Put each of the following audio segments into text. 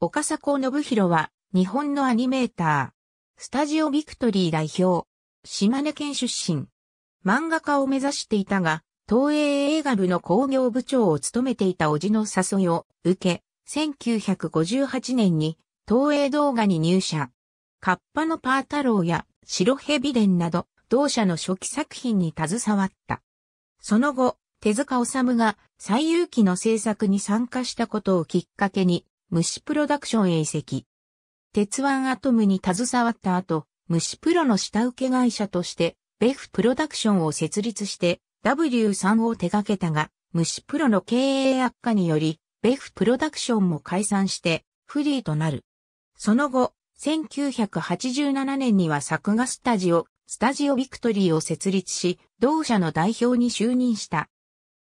岡迫信弘は、日本のアニメーター。スタジオビクトリー代表。島根県出身。漫画家を目指していたが、東映映画部の工業部長を務めていたおじの誘いを受け、1958年に東映動画に入社。カッパのパー太郎や白蛇伝など、同社の初期作品に携わった。その後、手塚治虫が最有機の制作に参加したことをきっかけに、虫プロダクションへ移籍。鉄腕アトムに携わった後、虫プロの下請け会社として、ベフプロダクションを設立して W3 を手掛けたが、虫プロの経営悪化により、ベフプロダクションも解散してフリーとなる。その後、1987年には作画スタジオ、スタジオビクトリーを設立し、同社の代表に就任した。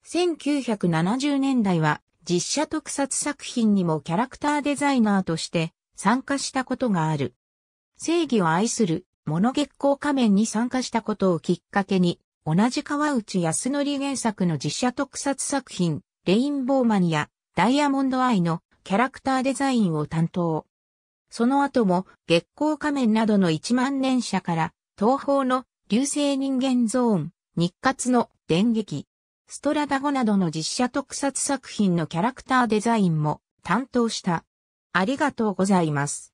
1970年代は実写特撮作品にもキャラクターデザイナーとして参加したことがある。正義を愛する、モノ月光仮面に参加したことをきっかけに、同じ川内康則原作の実写特撮作品、レインボーマニア、ダイヤモンドアイのキャラクターデザインを担当。その後も月光仮面などの1万年社から東方の流星人間ゾーン、日活の電撃、ストラダゴなどの実写特撮作品のキャラクターデザインも担当した。ありがとうございます。